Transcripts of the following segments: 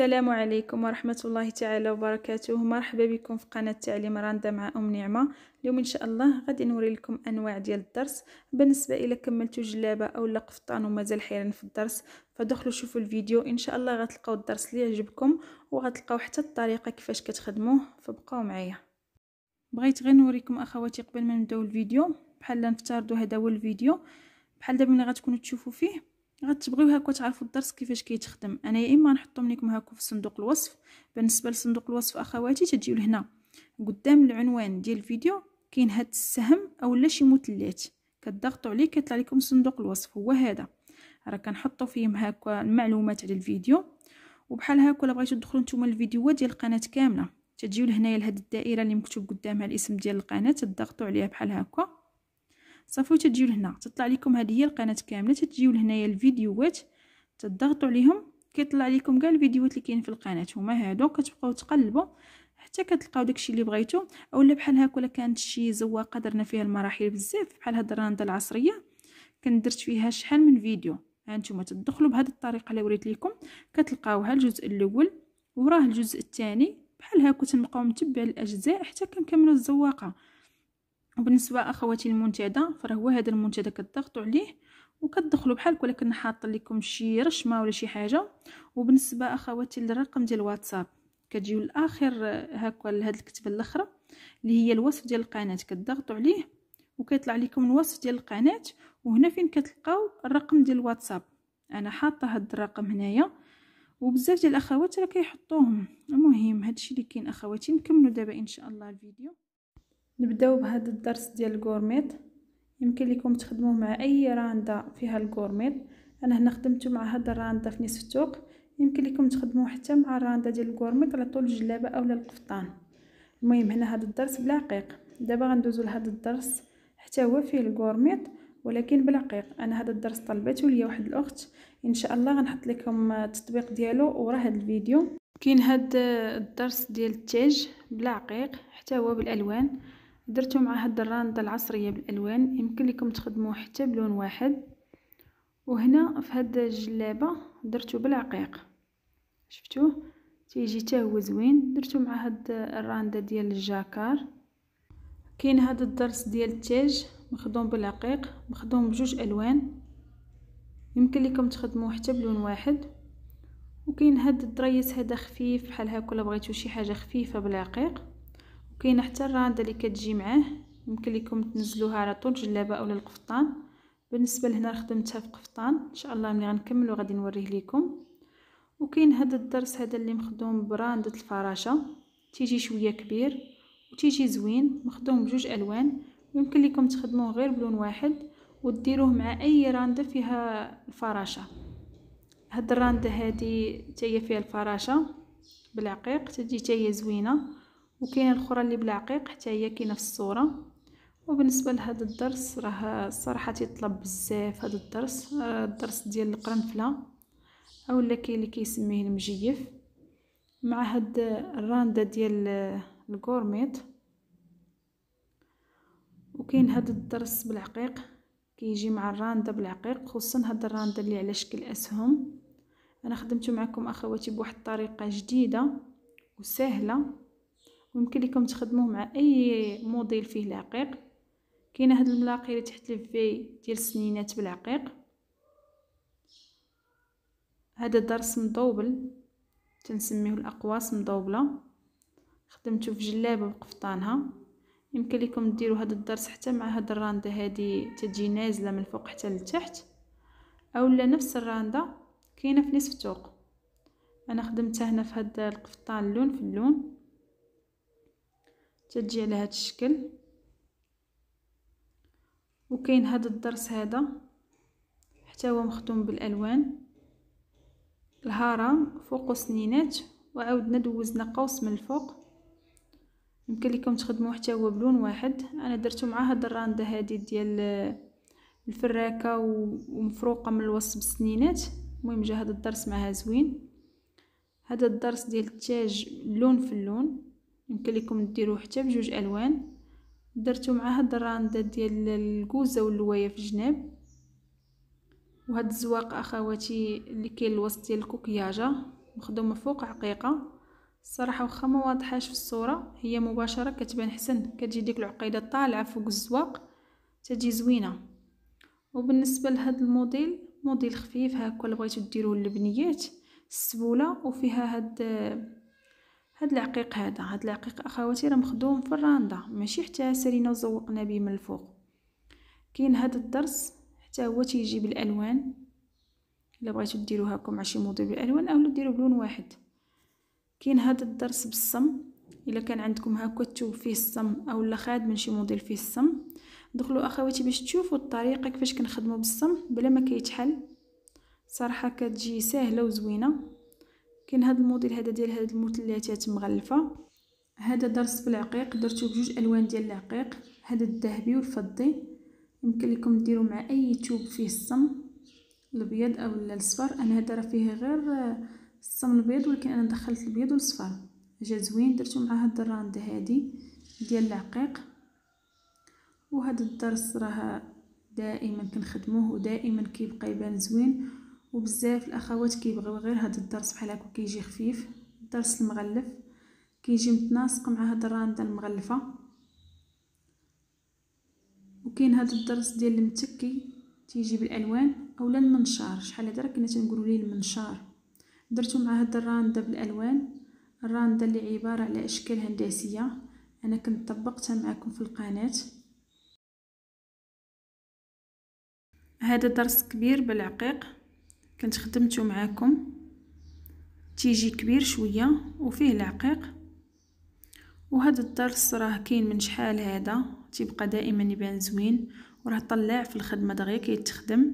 السلام عليكم ورحمة الله تعالى وبركاته مرحبا بكم في قناة تعليم راندا مع أم نعمة اليوم إن شاء الله غادي نوري لكم أنواع ديال الدرس بالنسبة إلى كملتوا جلابة أو لقفطان قفطان ومازال حيران في الدرس فدخلوا شوفوا الفيديو إن شاء الله غتلقاو الدرس اللي يعجبكم وغتلقاو حتى الطريقة كيفاش كتخدموه فبقاو معايا بغيت غير نوريكم أخواتي قبل ما نبداو الفيديو بحال نفترضوا هذا هو الفيديو بحال دابا ملي غتكونوا تشوفوا فيه غتبغيو هكا تعرفوا الدرس كيفاش كيتخدم انا يا اما نحطهم لكم هكا في صندوق الوصف بالنسبه لصندوق الوصف اخواتي تجيو لهنا قدام العنوان ديال الفيديو كاين هاد السهم اولا شي مثلث كتضغطوا عليه كيطلع لكم صندوق الوصف هو هذا راه كنحطوا فيهم هكا المعلومات على الفيديو وبحال هكا الا بغيتو تدخلوا نتوما الفيديوهات ديال القناه كامله تجيو لهنايا لهاد الدائره اللي مكتوب قدامها الاسم ديال القناه تضغطوا عليها بحال هكا صافي تجيو لهنا تطلع لكم هذه هي القناه كامله تجيو لهنايا الفيديوهات تضغطوا عليهم كيطلع لكم كاع الفيديوهات اللي كاين في القناه هما هادو كتبقاو تقلبوا حتى كتلقاو داكشي اللي بغيتو اولا بحال هاك ولا كانت شي زواقه درنا فيها المراحل بزاف بحال هاد الرانده العصريه كندرت فيها شحال من فيديو ها نتوما تدخلوا بهذه الطريقه اللي وريت لكم كتلقاوها الجزء الاول وراه الجزء الثاني بحال هاك تنبقاو نتبع الاجزاء حتى كنكملوا الزواقه وبالنسبه اخواتي المنتدى فرهو هذا المنتدى كتضغطوا عليه وكتدخلوا بحال ولكن كنا حاط لكم شي رشمه ولا شي حاجه وبالنسبه اخواتي الرقم ديال الواتساب كتجيو لاخر هكا لهاد الكتبه الاخرى اللي هي الوصف ديال القناه كتضغطوا عليه وكيطلع لكم الوصف ديال القناه وهنا فين كتلقاو الرقم ديال الواتساب انا حاطه هاد الرقم هنايا وبزاف ديال الاخوات راه كيحطوهم المهم هادشي اللي كاين اخواتي نكملوا دابا ان شاء الله الفيديو نبداو بهذا الدرس ديال الكورميط يمكن لكم تخدموه مع اي راندا فيها الكورميط انا هنا خدمته مع هاد الراندا في نصف الثوق يمكن لكم تخدموه حتى مع الراندا ديال الكورميط على طول الجلابه اولا القفطان المهم هنا هذا الدرس بلا عقيق دابا غندوزو لهذا الدرس حتى هو فيه الكورميط ولكن بلا عقيق انا هذا الدرس طلبته ليا واحد الاخت ان شاء الله غنحط لكم التطبيق ديالو ورا هذا الفيديو كاين هذا الدرس ديال التاج بلا عقيق حتى هو بالالوان درتو مع هاد الراندة العصرية بالالوان يمكن لكم تخدمو حتى بلون واحد وهنا في هاد الجلابة درتو بالعقيق شفتوه تيجي حتى هو زوين درتو مع هاد الراندة ديال الجاكار كاين هاد الدرس ديال التاج مخدوم بالعقيق مخدوم بجوج الوان يمكن لكم تخدمو حتى بلون واحد وكاين هاد الدريس هذا خفيف بحال هكا بغيتو شي حاجه خفيفه بالعقيق كاين حتى الرانده اللي كتجي معاه يمكن لكم تنزلوها على طول جلابه اولا القفطان بالنسبه لهنا خدمتها في قفطان ان شاء الله ملي غنكمل وغادي نوريه لكم وكاين هذا الدرس هذا اللي مخدوم براندة الفراشه تيجي شويه كبير وتيجي زوين مخدوم بجوج الوان يمكن لكم تخدموه غير بلون واحد وديروه مع اي رانده فيها الفراشه هاد الرانده هادي تاهي فيها الفراشه بالعقيق تجي تاهي زوينه وكاينه الاخرى اللي بالعقيق حتى هي كاينه في الصوره وبالنسبه لهذا الدرس راه الصراحه تيطلب بزاف هذا الدرس آه، الدرس ديال القرنفله اولا كاين اللي كيسميه المجيف مع هاد الرانده ديال الكورميط وكاين هاد الدرس بالعقيق كيجي مع الرانده بالعقيق خصوصا هاد الرانده اللي على شكل اسهم انا خدمته معكم اخواتي بواحد الطريقه جديده وسهله ويمكن لكم تخدموه مع اي موديل فيه العقيق كاينه هاد الملاقي اللي تحت الفي ديال السنينات بالعقيق هذا الدرس مضوبل تنسميه الاقواس مضوبله خدمته في جلابه وقفطانها يمكن لكم ديروا هذا الدرس حتى مع هاد الرانده هذه تجي نازله من الفوق حتى لتحت اولا نفس الرانده كاينه في نصف الثوق انا خدمتها هنا في هاد القفطان اللون في اللون تتجي على هذا الشكل وكاين هذا الضرس هذا حتى هو مخدوم بالالوان الهرم فوق سنينات وعاودنا دوزنا قوس من الفوق يمكن لكم تخدموا حتى هو بلون واحد انا درتو مع هاد الرانده هادي ديال الفراكه ومفروقه من الوسط بالسنينات المهم جا هذا الضرس معها زوين هذا الضرس ديال التاج لون في اللون يمكن لكم ديروه حتى بجوج الوان درتو مع هاد الرانده ديال الكوزه واللوايه في الجناب وهاد الزواق اخواتي اللي كاين الوسط ديال الكوكياجه مخدومه فوق عقيقه الصراحه واخا ما واضحاش في الصوره هي مباشره كتبان حسن كتجي ديك العقيده طالعه فوق الزواق تجي زوينه وبالنسبه لهاد الموديل موديل خفيف هكا اللي بغيتو ديروه للبنيات السبوله وفيها هاد هاد العقيق هذا هاد العقيق اخواتي راه مخدوم في الراندا ماشي حتى سالينا وزوقنا به من الفوق كاين هاد الضرس حتى هو تيجي بالالوان الا بغيتو ديرو هاكم مع شي موديل بالالوان اولا ديرو بلون واحد كاين هاد الضرس بالصم الا كان عندكم هاكا الثوب فيه الصم اولا خاد من شي موديل فيه الصم دخلوا اخواتي باش تشوفوا الطريقه كيفاش كنخدموا بالصم بلا ما كيتحل صراحه كتجي ساهله وزوينه كاين هذا الموديل هذا ديال هاد المثلثات مغلفه هذا درس بالعقيق درته بجوج الوان ديال العقيق هذا الذهبي والفضي يمكن لكم ديروا مع اي توب فيه الصم الابيض او الاصفر انا هذا راه فيه غير الصم الابيض ولكن انا دخلت الابيض والصفر جا زوين درتو مع هاد الراند هادي ديال العقيق وهذا الدرس راه دائما كنخدموه ودائما كيبقى يبان زوين وبزاف الاخوات كيبغيو غير هاد الدرس بحال هكا كيجي خفيف الدرس المغلف كيجي متناسق مع هاد الرانده المغلفه وكاين هاد الدرس ديال المتكي تيجي بالالوان اولا المنشار شحال هذا راه كنا تنقولوا ليه المنشار درتو مع هاد الرانده بالالوان الرانده اللي عباره على اشكال هندسيه انا كنت طبقتها معكم في القناه هذا درس كبير بالعقيق كنت خدمته معاكم تيجي كبير شويه وفيه العقيق وهذا الدرس راه كاين من شحال هذا تيبقى دائما يبان زوين وراه طلع في الخدمه دغيا كيتخدم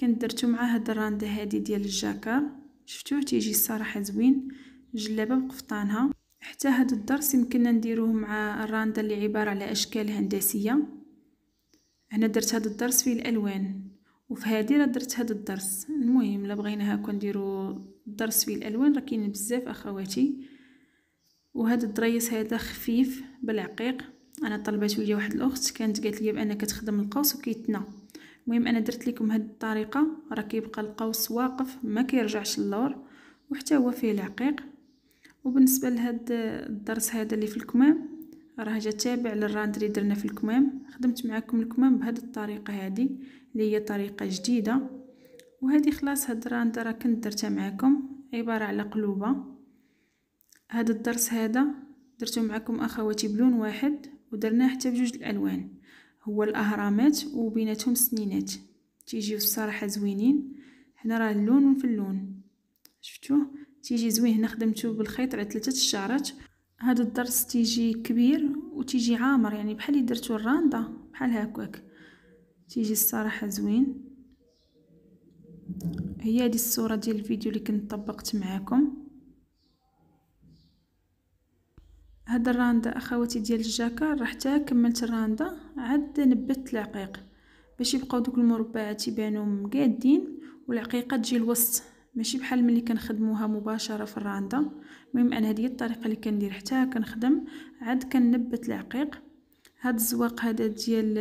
كنت درتو مع هاد الرانده هادي ديال الجاكار شفتوه تيجي الصراحه زوين جلابه بقفطانها حتى هاد الدرس يمكننا نديروه مع الرانده اللي عباره على اشكال هندسيه هنا درت هاد الدرس فيه الالوان وفي هذه راه درت هذا الدرس المهم الا بغينا هاكا نديرو الدرس فيه الالوان راه كاين بزاف اخواتي وهذا الدريس هذا خفيف بالعقيق انا طلبته ليا واحد الاخت كانت قالت لي بان كتخدم القوس وكيتنا المهم انا درت لكم هذه الطريقه راه كيبقى القوس واقف ما كيرجعش اللور وحتى هو فيه العقيق وبالنسبه لهذا الدرس هذا اللي في الكمام راه جا تابع للراند اللي درنا في الكمام خدمت معكم الكمام بهاد الطريقه هادي اللي هي طريقه جديده وهذه خلاص هاد الراند راه كنت درتها معكم عباره على قلوبه هاد الدرس هذا درته معكم اخواتي بلون واحد ودرناه حتى بجوج الالوان هو الاهرامات وبيناتهم السنينات تيجيو الصراحه زوينين هنا راه اللون في اللون شفتوه تيجي زوين هنا خدمته بالخيط على ثلاثه الشعرات هذا الضرس تيجي كبير وتيجي عامر يعني بحال اللي درتو الراندا بحال هكاك تيجي الصراحه زوين هي هذه الصوره ديال الفيديو اللي كنت طبقت معاكم هاد الراندا اخواتي ديال الجاكار راه حتى كملت الراندا عاد نبت العقيق باش يبقاو دوك المربعات يبانو مقادين والعقيقه تجي الوسط ماشي بحال ملي كنخدموها مباشره في الراندا المهم انا هذه الطريقه اللي كندير حتى كنخدم عاد كنبت العقيق هاد الزواق هذا ديال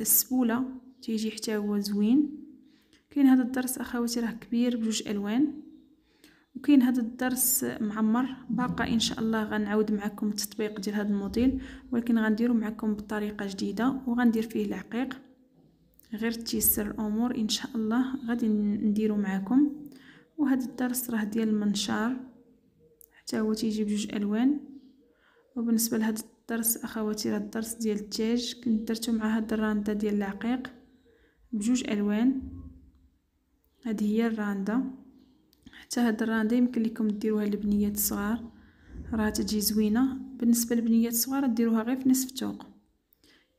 السبوله تيجي حتى هو زوين كاين هذا الضرس اخواتي راه كبير بجوج الوان وكاين هذا الدرس معمر باقا ان شاء الله غنعاود معكم التطبيق ديال هذا الموديل ولكن غنديرو معكم بطريقه جديده وغندير فيه العقيق غير تيسر الامور ان شاء الله غادي نديرو معكم وهذا الدرس راه ديال المنشار حتى هو تيجي بجوج الوان وبالنسبه لهذا الدرس اخواتي راه الدرس ديال التاج كنت درتو مع هاد الرانده ديال العقيق بجوج الوان هذه هي الرانده حتى هاد الرانده يمكن لكم ديروها لبنيات الصغار راه تجي زوينه بالنسبه لبنيات الصغار ديروها غير في نصف الثوق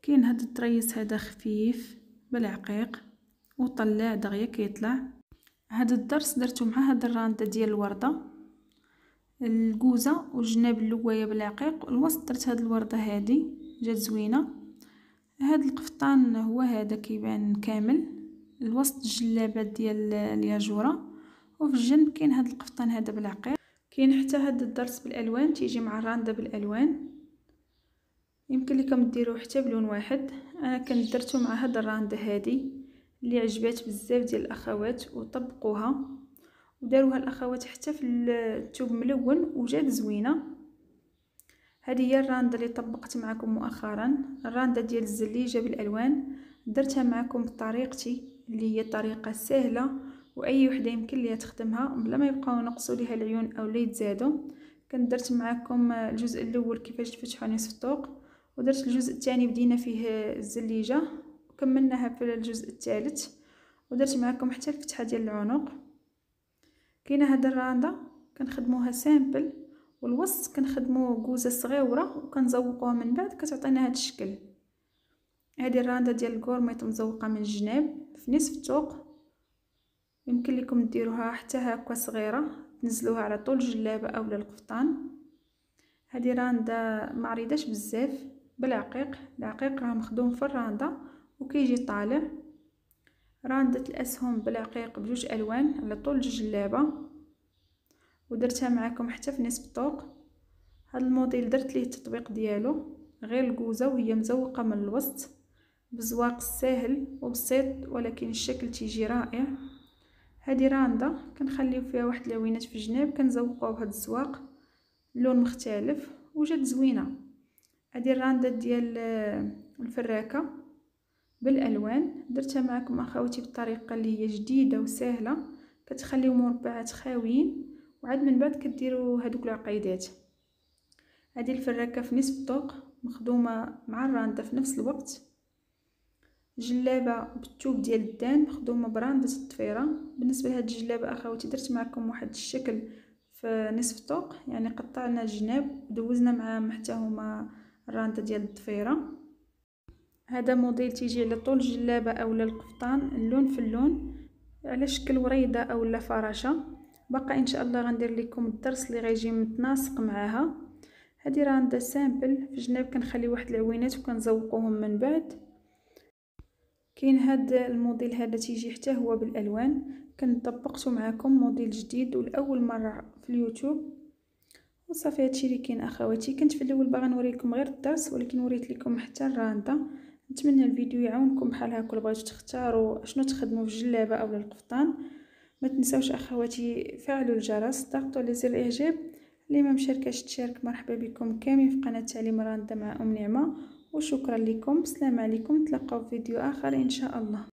كاين هاد التريس هذا خفيف بالعقيق وطلع دغيا كيطلع هذا الدرس درته مع هاد الرانده ديال الورده الكوزه والجناب اللوايه بالعقيق الوسط درت هاد الورده هادي جات زوينه هاد القفطان هو هذا كيبان كامل الوسط الجلابات ديال الياجوره وفي الجنب كاين هاد القفطان هذا بالعقيق كاين حتى هاد الدرس بالالوان تيجي مع الرانده بالالوان يمكن لكم ديروه حتى بلون واحد انا كنت درتو مع هاد الرانده هادي اللي عجبات بزاف ديال الاخوات وطبقوها وداروها الاخوات حتى في الثوب ملون وجات زوينه هذه هي الرانده اللي طبقت معكم مؤخرا الرانده ديال الزليجه بالالوان درتها معكم بطريقتي اللي هي طريقه سهله واي وحده يمكن ليها تخدمها بلا ما يبقاو نقصوا ليها العيون او لا يتزادوا كنت درت معكم الجزء الاول كيفاش تفتحوا نصف الطوق ودرت الجزء الثاني بدينا فيه الزليجه كملناها في الجزء الثالث ودرت معكم حتى الفتحه ديال العنق كاينه هاد الرانده كنخدموها سامبل والوسط كنخدمو كوزه صغيره وكنزوقوها من بعد كتعطينا هاد الشكل هذه الرانده ديال الكورميط مزوقه من الجناب في نصف الثوق يمكن لكم ديروها حتى هكا صغيره تنزلوها على طول الجلابه اولا القفطان هذه راندا معريضاش بزاف بالعقيق العقيق راه مخدوم في الرانده وكيجي طالع راندة الأسهم بلقيق بجوج ألوان على طول الجلابة ودرتها معكم حتى في نصف الطوق هاد الموديل درت ليه التطبيق ديالو غير الكوزة وهي مزوقة من الوسط بزواق ساهل وبسيط ولكن الشكل تيجي رائع هادي راندة كنخليو فيها واحد لوينات في الجناب كنزوقوها بهاد الزواق لون مختلف وجات زوينة هادي الراندة ديال آه، الفراكة بالالوان درتها معكم اخواتي بالطريقه اللي هي جديده وسهله كتخليو مربعات خاويين وعاد من بعد كديروا هذوك العقيدات هذه الفراكه في نصف الطوق مخدومه مع الرانده في نفس الوقت جلابه بالثوب ديال الدان مخدومه برانده الطفيره بالنسبه لهاد الجلابه اخواتي درت معكم واحد الشكل في نصف طوق يعني قطعنا الجناب دوزنا معاهم حتى هما الرانده ديال الطفيره هذا موديل تيجي على طول الجلابه اولا القفطان اللون في اللون على شكل وريده اولا فراشه باقا ان شاء الله غندير لكم الدرس اللي غيجي متناسق معاها هذه راه عندها سامبل في جناب كنخلي واحد العوينات وكنزوقوهم من بعد كاين هاد الموديل هذا تيجي حتى هو بالالوان كنطبقته معكم موديل جديد ولاول مره في اليوتيوب وصافي هادشي اللي كاين اخواتي كنت في الاول باغا نوريكم غير الدرس ولكن وريت لكم حتى الراندا نتمنى الفيديو يعاونكم بحال هكا اللي بغيتو تختاروا شنو تخدموا في الجلابه اولا القفطان ما تنساوش اخواتي فعلوا الجرس ضغطوا على زر الاعجاب اللي ما مشاركش تشارك مرحبا بكم كاملين في قناه تعليم راندا مع ام نعمه وشكرا لكم السلام عليكم نتلاقاو في فيديو اخر ان شاء الله